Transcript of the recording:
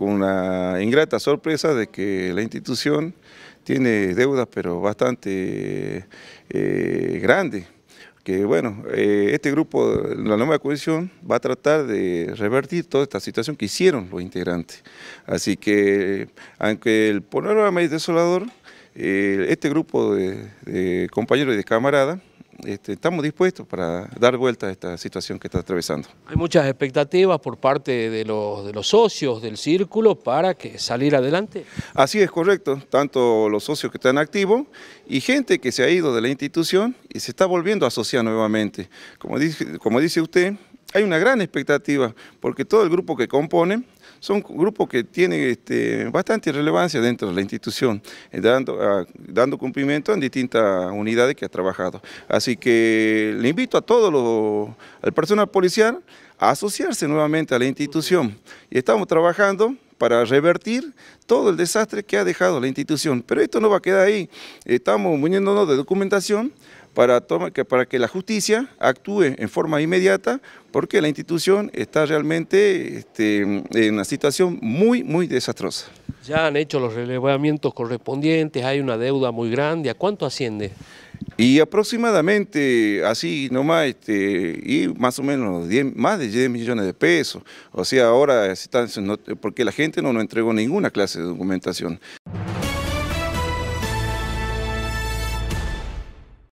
con una ingrata sorpresa de que la institución tiene deudas pero bastante eh, grandes. Que bueno, eh, este grupo, la nueva coalición, va a tratar de revertir toda esta situación que hicieron los integrantes. Así que, aunque el panorama es desolador, eh, este grupo de compañeros y de camaradas este, estamos dispuestos para dar vuelta a esta situación que está atravesando. Hay muchas expectativas por parte de los, socios del círculo para que salir adelante. Así es correcto, tanto los socios que están activos y gente que se ha ido de la institución y se está volviendo a asociar nuevamente. Como dice, como dice usted, hay una gran expectativa, porque todo el grupo que compone son grupos que tienen este, bastante relevancia dentro de la institución, eh, dando, ah, dando cumplimiento en distintas unidades que ha trabajado. Así que le invito a todo el personal policial a asociarse nuevamente a la institución. Y estamos trabajando para revertir todo el desastre que ha dejado la institución. Pero esto no va a quedar ahí. Estamos muniéndonos de documentación para, que, para que la justicia actúe en forma inmediata porque la institución está realmente este, en una situación muy, muy desastrosa. Ya han hecho los relevamientos correspondientes, hay una deuda muy grande. ¿A cuánto asciende? Y aproximadamente así nomás, este, y más o menos 10, más de 10 millones de pesos. O sea, ahora, porque la gente no nos entregó ninguna clase de documentación.